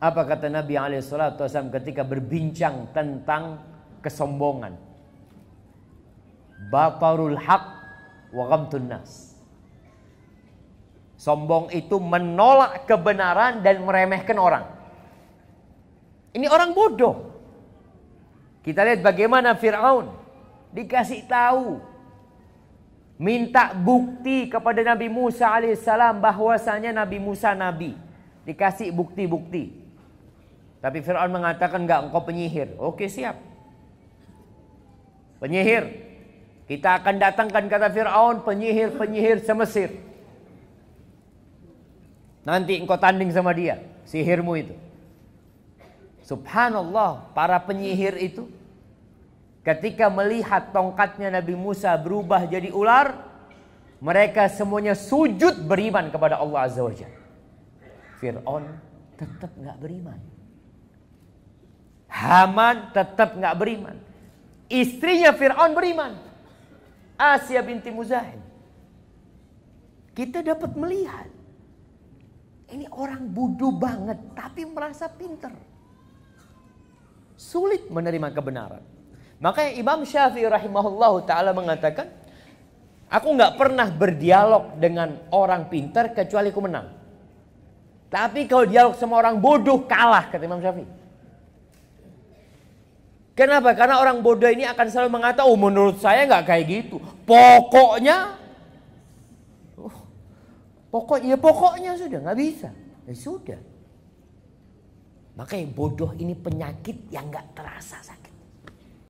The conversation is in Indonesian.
Apa kata Nabi Alaihissalam ketika berbincang tentang kesombongan? Batarul haq wa ghamtun nas. Sombong itu menolak kebenaran dan meremehkan orang. Ini orang bodoh. Kita lihat bagaimana Firaun dikasih tahu minta bukti kepada Nabi Musa alaihissalam bahwasanya Nabi Musa nabi dikasih bukti-bukti tapi Fir'aun mengatakan enggak engkau penyihir. Oke siap. Penyihir. Kita akan datangkan kata Fir'aun penyihir-penyihir semesir. Nanti engkau tanding sama dia. Sihirmu itu. Subhanallah para penyihir itu. Ketika melihat tongkatnya Nabi Musa berubah jadi ular. Mereka semuanya sujud beriman kepada Allah Azza wa Jalla. Fir'aun tetap nggak beriman. Haman tetap nggak beriman. Istrinya Fir'aun beriman. Asia binti Muzahim. Kita dapat melihat. Ini orang bodoh banget tapi merasa pinter. Sulit menerima kebenaran. Makanya Imam Syafi'i rahimahullah taala mengatakan, aku nggak pernah berdialog dengan orang pinter kecuali aku menang. Tapi kalau dialog sama orang bodoh kalah kata Imam Syafi'i. Kenapa? Karena orang bodoh ini akan selalu mengatakan, oh menurut saya nggak kayak gitu. Pokoknya, oh, pokok, ya pokoknya sudah nggak bisa. Ya sudah. Makanya bodoh ini penyakit yang nggak terasa sakit.